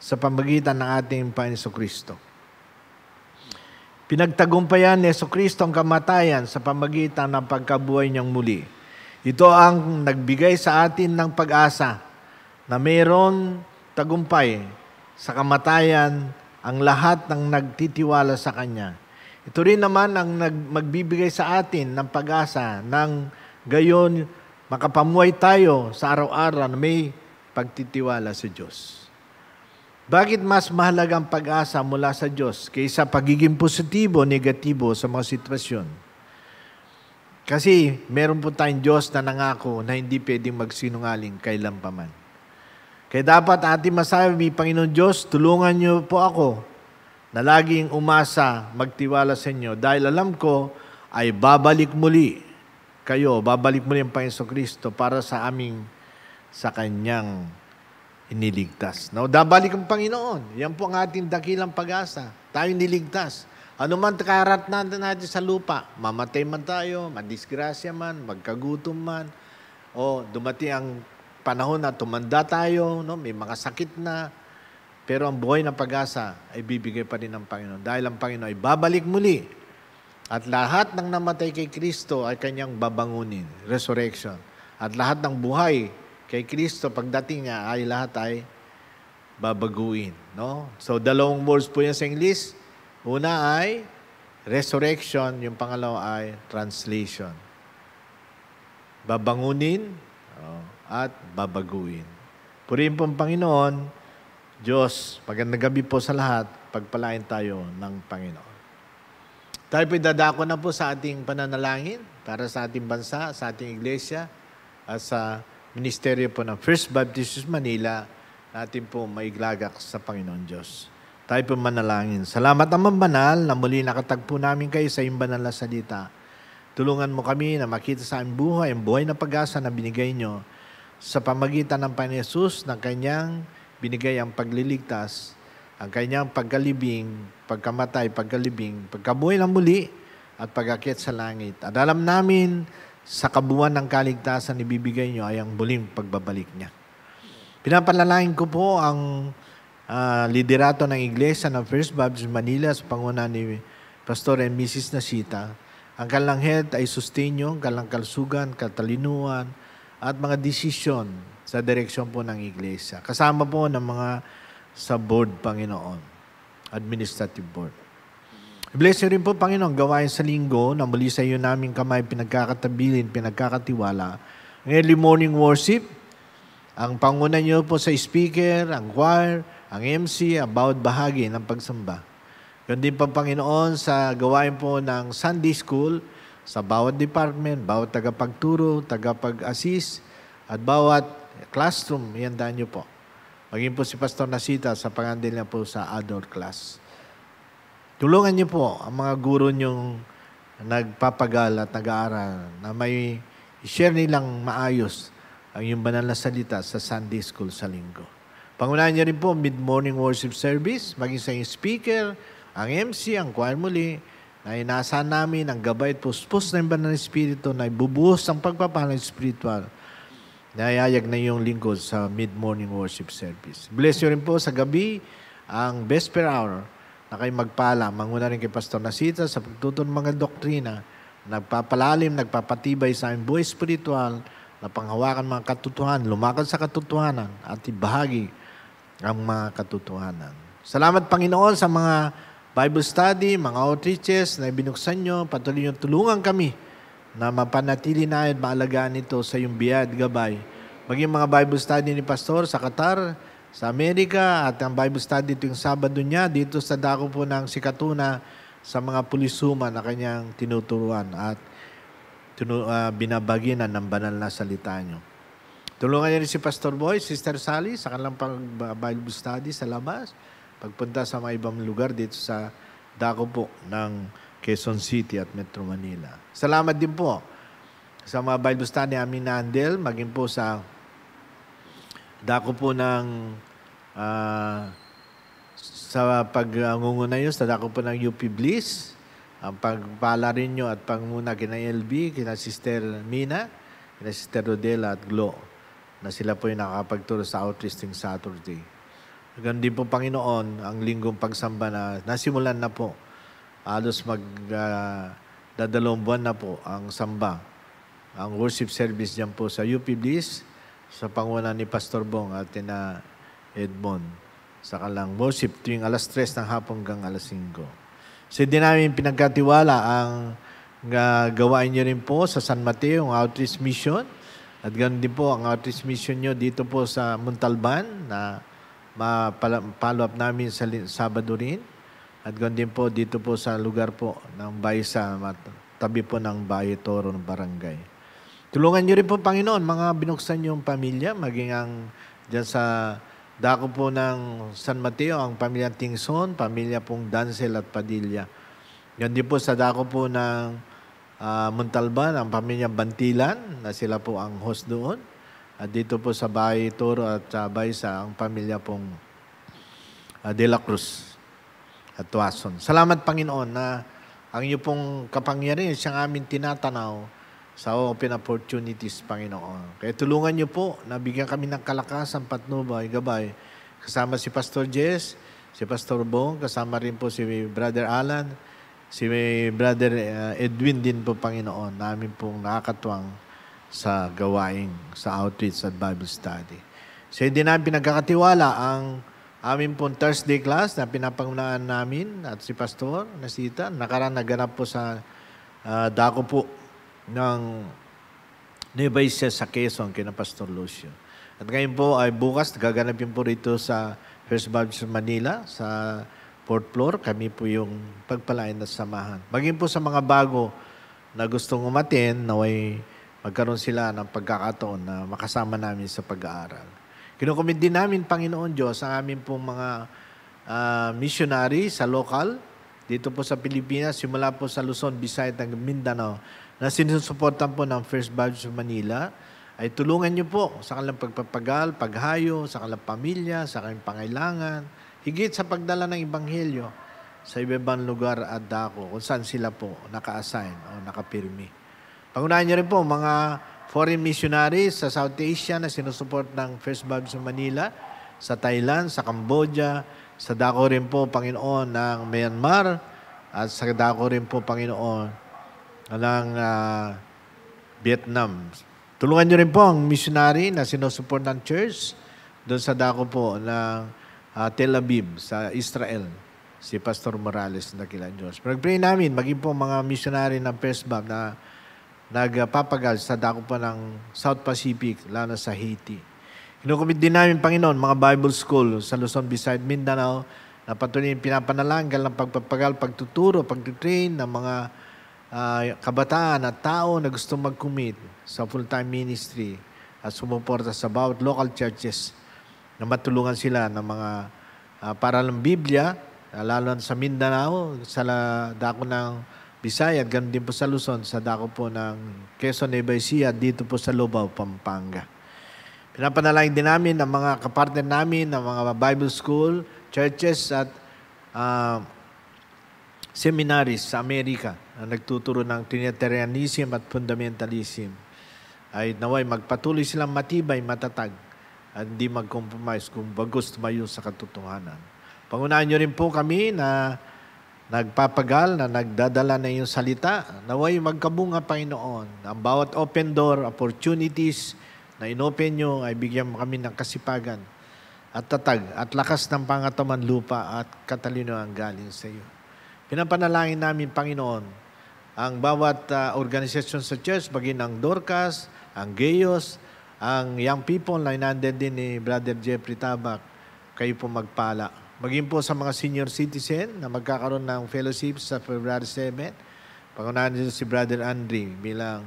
sa pamagitan ng ating Panginoon Kristo. Pinagtagumpayan ni Kristo ang kamatayan sa pamagitan ng pagkabuhay niyang muli. Ito ang nagbigay sa atin ng pag-asa na mayroon tagumpay sa kamatayan ang lahat ng nagtitiwala sa Kanya ito rin naman ang nag, magbibigay sa atin ng pag-asa ng gayon makapamuhay tayo sa araw-araw na may pagtitiwala sa Diyos. Bakit mas mahalagang pag-asa mula sa Diyos kaysa pagiging positibo negatibo sa mga sitwasyon? Kasi meron po tayong Diyos na nangako na hindi pwedeng magsinungaling kailan Kaya dapat ating masabi, Panginoon Diyos, tulungan niyo po ako na laging umasa, magtiwala sa inyo dahil alam ko ay babalik muli kayo, babalik muli ang Panginoon Kristo para sa aming, sa Kanyang iniligtas. No, dabalik ang Panginoon. Yan po ang ating dakilang pag-asa. Tayo niligtas. Ano man karat natin natin sa lupa, mamatay man tayo, madisgrasya man, magkagutom man, o dumating ang panahon na tumanda tayo, no? may mga sakit na, pero ang buhay ng pag-asa ay bibigay pa rin ng Panginoon. Dahil ang Panginoon ay babalik muli. At lahat ng namatay kay Kristo ay kanyang babangunin. Resurrection. At lahat ng buhay kay Kristo pagdating niya ay lahat ay babaguin. No? So dalawang words po yan sa English. Una ay resurrection. Yung pangalawa ay translation. Babangunin oh, at babaguin. Purihin po ang Panginoon Diyos, magandang gabi po sa lahat. Pagpalain tayo ng Panginoon. Tayo po idadako na po sa ating pananalangin para sa ating bansa, sa ating iglesia, at sa ministeryo po ng First Baptist Manila natin po maiglagak sa Panginoon Diyos. Tayo po manalangin. Salamat naman banal na muli nakatagpo namin kayo sa iyong banal na salita. Tulungan mo kami na makita sa aming buhay ang buhay na pag-asa na binigay nyo sa pamagitan ng Panginoon na kanyang binigay ang pagliligtas, ang kanyang pagkalibing, pagkamatay, pagkalibing, pagkabuhay ng muli, at pagakit sa langit. At alam namin, sa kabuuan ng kaligtasan ibibigay niyo ay ang buling pagbabalik niya. Pinapalalain ko po ang uh, liderato ng Iglesia ng First Baptist Manila sa panguna ni Pastor and Mrs. Nasita. Ang kalanghet ay sustenyo, kalang kalsugan, katalinuan, at mga desisyon sa direksyon po ng iglesia. Kasama po ng mga sa board, Panginoon. Administrative board. Bless you rin po, Panginoon, gawain sa linggo na muli sa iyo namin kamay pinagkakatabilin, pinagkakatiwala. Ang early morning worship, ang pangunan niyo po sa speaker, ang choir, ang MC, ang bawat bahagi ng pagsamba. Kundi pa, Panginoon, sa gawain po ng Sunday School, sa bawat department, bawat tagapagturo, tagapag-assist, at bawat classroom, iandaan niyo po. Maging po si Pastor Nasita sa pangandil niya po sa adult class. Tulungan niyo po ang mga guro niyong nagpapagal at nag-aaral na may share nilang maayos ang yung banal na salita sa Sunday School sa linggo. Pangunahan niyo rin po mid-morning worship service, maging sa speaker, ang MC, ang choir muli, na inaasahan namin ang gabay at puspos ng banal na espiritu na ibubuhos ang pagpapahalang spiritual Nayayag na yung lingkod sa mid-morning worship service. Bless you rin po sa gabi, ang vesper hour na kayo magpala. Manguna rin kay Pastor Nasita sa pagtutun mga doktrina. Nagpapalalim, nagpapatibay sa aming buhay spiritual na panghawakan mga katotohanan, lumakad sa katotohanan at ibahagi ang mga katotohanan. Salamat Panginoon sa mga Bible study, mga outreaches na ibinuksan nyo. Patuloy nyo tulungan kami na mapanatili na at maalagaan ito sa iyong biyad gabay. Maging mga Bible study ni Pastor sa Qatar, sa Amerika at ang Bible study tuwing Sabado niya dito sa dako po ng Sikatuna sa mga pulisuma na kanyang tinuturuan at tinu- uh, ah, binabaginan ng banal na salita niyo. Tulungan niya rin si Pastor Boy, Sister Sally sa kanilang pag-Bible study sa labas, pagpunta sa mga ibang lugar dito sa dako po ng Quezon City at Metro Manila. Salamat din po sa mga Bible study amin na Andel, maging po sa dako po ng uh, sa pagngungunay nyo, sa dako po ng UP Bliss, ang pagpala rin nyo at pangmuna kina LB, kina Sister Mina, kina Sister Rodela at Glo, na sila po yung nakakapagturo sa outlisting Saturday. Ganun din po, Panginoon, ang linggong pagsamba na nasimulan na po. Alos mag... Uh, Dadalawang buwan na po ang samba, ang worship service dyan po sa UP Bliss, sa panguna ni Pastor Bong at na Edmond. sa lang worship tuwing alas 3 ng hapon hanggang alas 5. So din namin pinagkatiwala ang uh, ah, niyo rin po sa San Mateo, ang outreach mission. At ganoon din po ang outreach mission niyo dito po sa Muntalban na ma-follow up namin sa Sabado rin. At ganoon din po dito po sa lugar po ng Baysa, tabi po ng Bahay Toro ng barangay. Tulungan niyo rin po Panginoon mga binuksan niyong pamilya, maging ang diyan sa dako po ng San Mateo, ang pamilya Tingson, pamilya pong Dancel at Padilla. Ganoon din po sa dako po ng uh, Montalban, ang pamilya Bantilan, na sila po ang host doon. At dito po sa Bahay Toro at sa Baysa, ang pamilya pong uh, De La Cruz at Wason. Salamat Panginoon na ang iyo pong kapangyarihan siyang amin tinatanaw sa open opportunities, Panginoon. Kaya tulungan niyo po na bigyan kami ng kalakasan, patnubay, gabay. Kasama si Pastor Jess, si Pastor Bong, kasama rin po si Brother Alan, si Brother eh, Edwin din po, Panginoon, namin pong nakakatuwang sa gawaing, sa outreach at Bible study. So hindi namin pinagkakatiwala ang aming pong Thursday class na pinapangunahan namin at si Pastor na si Ita. naganap po sa uh, dako po ng Nueva Ecija sa Quezon kina Pastor Lucio. At ngayon po ay bukas gaganapin po rito sa First Baptist Manila sa fourth floor. Kami po yung pagpalain at samahan. Maging po sa mga bago na gustong umatin, naway magkaroon sila ng pagkakataon na makasama namin sa pag-aaral. Kinukomit din namin, Panginoon Diyos, ang aming pong mga uh, missionary sa local, dito po sa Pilipinas, simula po sa Luzon, Visayas, hanggang Mindanao, na sinusuportan po ng First Baptist of Manila, ay tulungan niyo po sa kanilang pagpapagal, paghayo, sa kanilang pamilya, sa kanilang pangailangan, higit sa pagdala ng Ebanghelyo sa iba-ibang lugar at dako kung saan sila po naka-assign o nakapirmi. Pangunahan niyo rin po mga foreign missionaries sa South Asia na sinusuport ng First Bob sa Manila, sa Thailand, sa Cambodia, sa dako rin po, Panginoon, ng Myanmar, at sa dako rin po, Panginoon, ng uh, Vietnam. Tulungan nyo rin po ang missionary na sinusuport ng church doon sa dako po ng uh, Tel Aviv sa Israel, si Pastor Morales na kila Diyos. Pero pray namin, maging po mga missionary ng First Bob na nagpapagal sa dako pa ng South Pacific, lalo sa Haiti. Kinukumit din namin, Panginoon, mga Bible School sa Luzon, beside Mindanao, na patuloy yung pinapanalanggal ng pagpapagal, pagtuturo, pagtutrain ng mga uh, kabataan at tao na gusto mag-commit sa full-time ministry at sumuporta sa bawat local churches na matulungan sila ng mga uh, ah, paralang Biblia, lalo sa Mindanao, sa dako ng Bisayan, ganun din po sa Luzon, sa dako po ng Quezon, Nueva Ecija, dito po sa Lubao, Pampanga. Pinapanalangin din namin ang mga kapartner namin, ang mga Bible school, churches at uh, seminaries sa Amerika na nagtuturo ng Trinitarianism at Fundamentalism ay naway magpatuloy silang matibay, matatag at hindi mag-compromise kung bagos tumayo sa katotohanan. Pangunahan nyo rin po kami na nagpapagal na nagdadala na yung salita. Naway magkabunga, Panginoon. Ang bawat open door, opportunities na inopen nyo ay bigyan kami ng kasipagan at tatag at lakas ng pangataman lupa at katalinoan galing sa iyo. Pinapanalangin namin, Panginoon, ang bawat uh, organisasyon sa church, bagin ang Dorcas, ang Gayos, ang young people na inanded din ni Brother Jeffrey Tabak, kayo po magpala Maging po sa mga senior citizen na magkakaroon ng fellowship sa February 7, pangunahan nito si Brother Andre bilang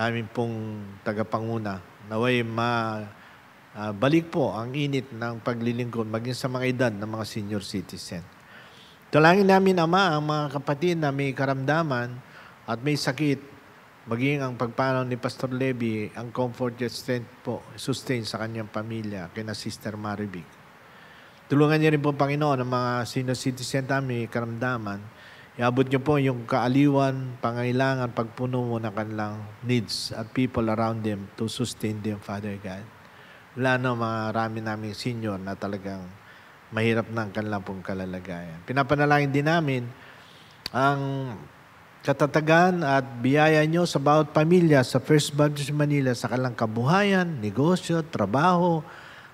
aming pong tagapanguna. Naway ma uh, balik po ang init ng paglilingkod maging sa mga edad ng mga senior citizen. Talangin namin, Ama, ang mga kapatid na may karamdaman at may sakit, maging ang pagpanaw ni Pastor Levy, ang comfort at strength po, sustain sa kanyang pamilya, kina Sister Marivic. Tulungan niyo rin po, Panginoon, ang mga senior citizen namin, karamdaman. Iabot niyo po yung kaaliwan, pangailangan, pagpuno mo ng kanilang needs at people around them to sustain them, Father God. Wala na mga rami namin senior na talagang mahirap na ang kanilang pong kalalagayan. Pinapanalangin din namin ang katatagan at biyaya nyo sa bawat pamilya sa First Baptist Manila sa kanilang kabuhayan, negosyo, trabaho,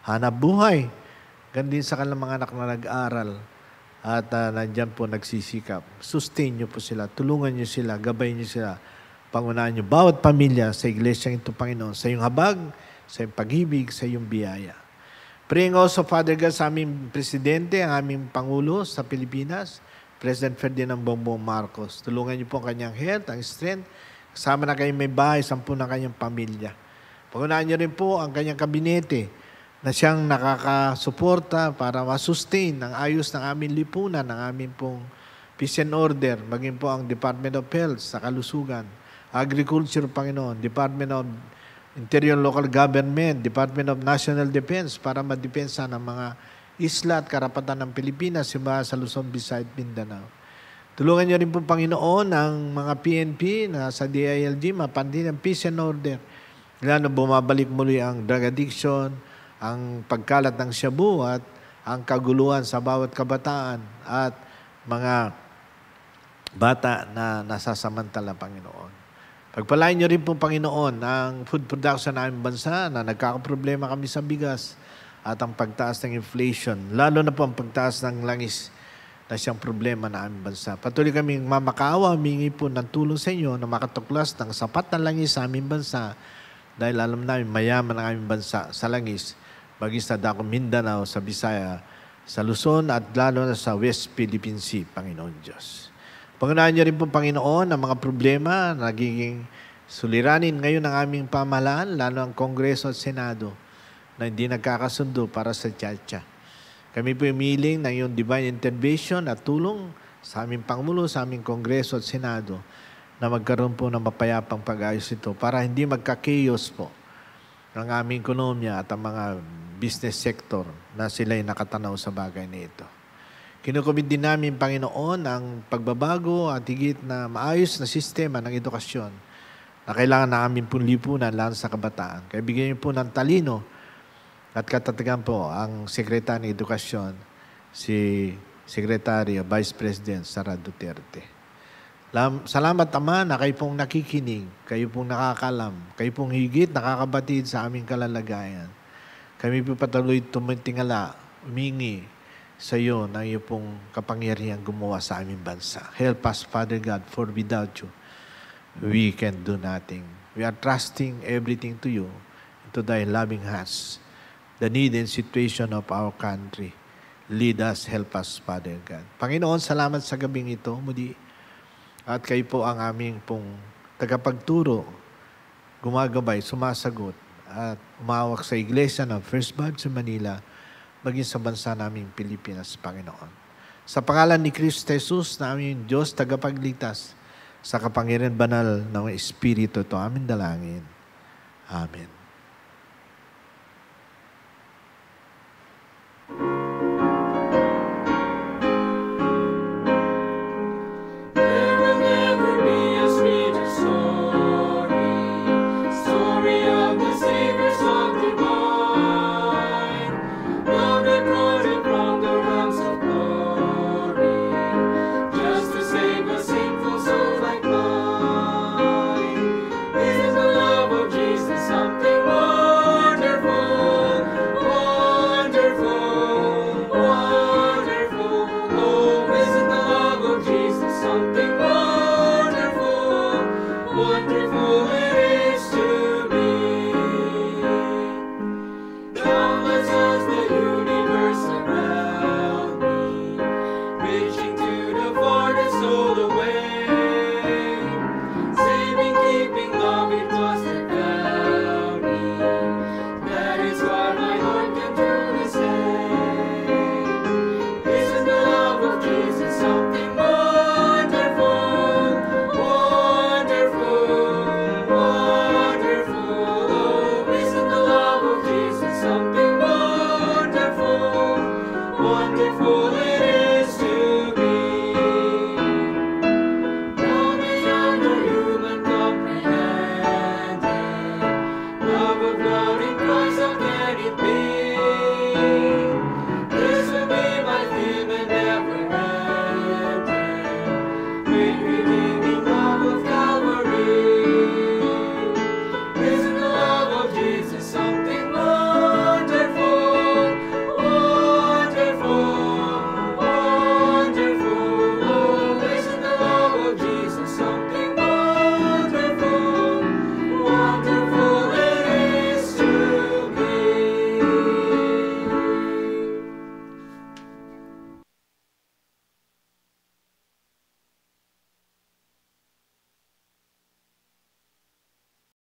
hanap buhay, Gandin sa kanilang mga anak na nag-aral at uh, nandyan po nagsisikap. Sustain nyo po sila, tulungan nyo sila, gabay nyo sila. Pangunahan nyo bawat pamilya sa iglesia ng itong Panginoon, sa iyong habag, sa iyong pag-ibig, sa iyong biyaya. Praying also, Father God, sa aming Presidente, ang aming Pangulo sa Pilipinas, President Ferdinand Bongbong Marcos. Tulungan niyo po ang kanyang health, ang strength, kasama na kayong may bahay, sampu ng kanyang pamilya. Pangunahan niyo rin po ang kanyang kabinete, na siyang nakakasuporta para masustain ang ayos ng aming lipunan, ng aming pong peace and order, maging po ang Department of Health sa kalusugan, Agriculture, Panginoon, Department of Interior Local Government, Department of National Defense para madepensa ng mga isla at karapatan ng Pilipinas, simba sa Luzon, Visayas, Mindanao. Tulungan niyo rin po, Panginoon, ang mga PNP na sa DILG, mapandin ang peace and order. Lalo bumabalik muli ang drug addiction, ang pagkalat ng shabu at ang kaguluhan sa bawat kabataan at mga bata na nasasamantala, Panginoon. Pagpalain niyo rin po, Panginoon, ang food production ng aming bansa na nagkakaproblema kami sa bigas at ang pagtaas ng inflation, lalo na po ang pagtaas ng langis na siyang problema na aming bansa. Patuloy kami mamakaawa, humingi po ng tulong sa inyo na makatuklas ng sapat na langis sa aming bansa dahil alam namin mayaman ang aming bansa sa langis maging sa Dako Mindanao, sa Bisaya, sa Luzon at lalo na sa West Philippine Sea, Panginoon Diyos. Pangunahan niyo rin po, Panginoon, ang mga problema na nagiging suliranin ngayon ng aming pamahalaan, lalo ang Kongreso at Senado, na hindi nagkakasundo para sa tiyatsya. Kami po umiling ng iyong divine intervention at tulong sa aming Pangulo, sa aming Kongreso at Senado na magkaroon po ng mapayapang pag-ayos ito para hindi magka-chaos po ng aming ekonomiya at ang mga business sector na sila ay nakatanaw sa bagay na ito. Kinukubid din namin, Panginoon, ang pagbabago at higit na maayos na sistema ng edukasyon na kailangan na aming punlipunan lalo sa kabataan. Kaya bigyan niyo po ng talino at katatagan po ang Sekretary ng Edukasyon, si Secretary Vice President Sara Duterte. Salamat, Ama, na kayo pong nakikinig, kayo pong nakakalam, kayo pong higit nakakabatid sa aming kalalagayan. Kami po pipatuloy tumitingala, umingi sa iyo na iyo pong kapangyarihan gumawa sa aming bansa. Help us, Father God, for without you, we can do nothing. We are trusting everything to you, to thy loving hands, the need and situation of our country. Lead us, help us, Father God. Panginoon, salamat sa gabing ito muli. At kayo po ang aming pong tagapagturo, gumagabay, sumasagot at umawak sa iglesia ng First Baptist sa Manila, maging sa bansa naming Pilipinas, Panginoon. Sa pangalan ni Kristo Jesus na aming Diyos, tagapagligtas, sa kapangyarihan banal ng Espiritu, to aming dalangin. Amen. thank you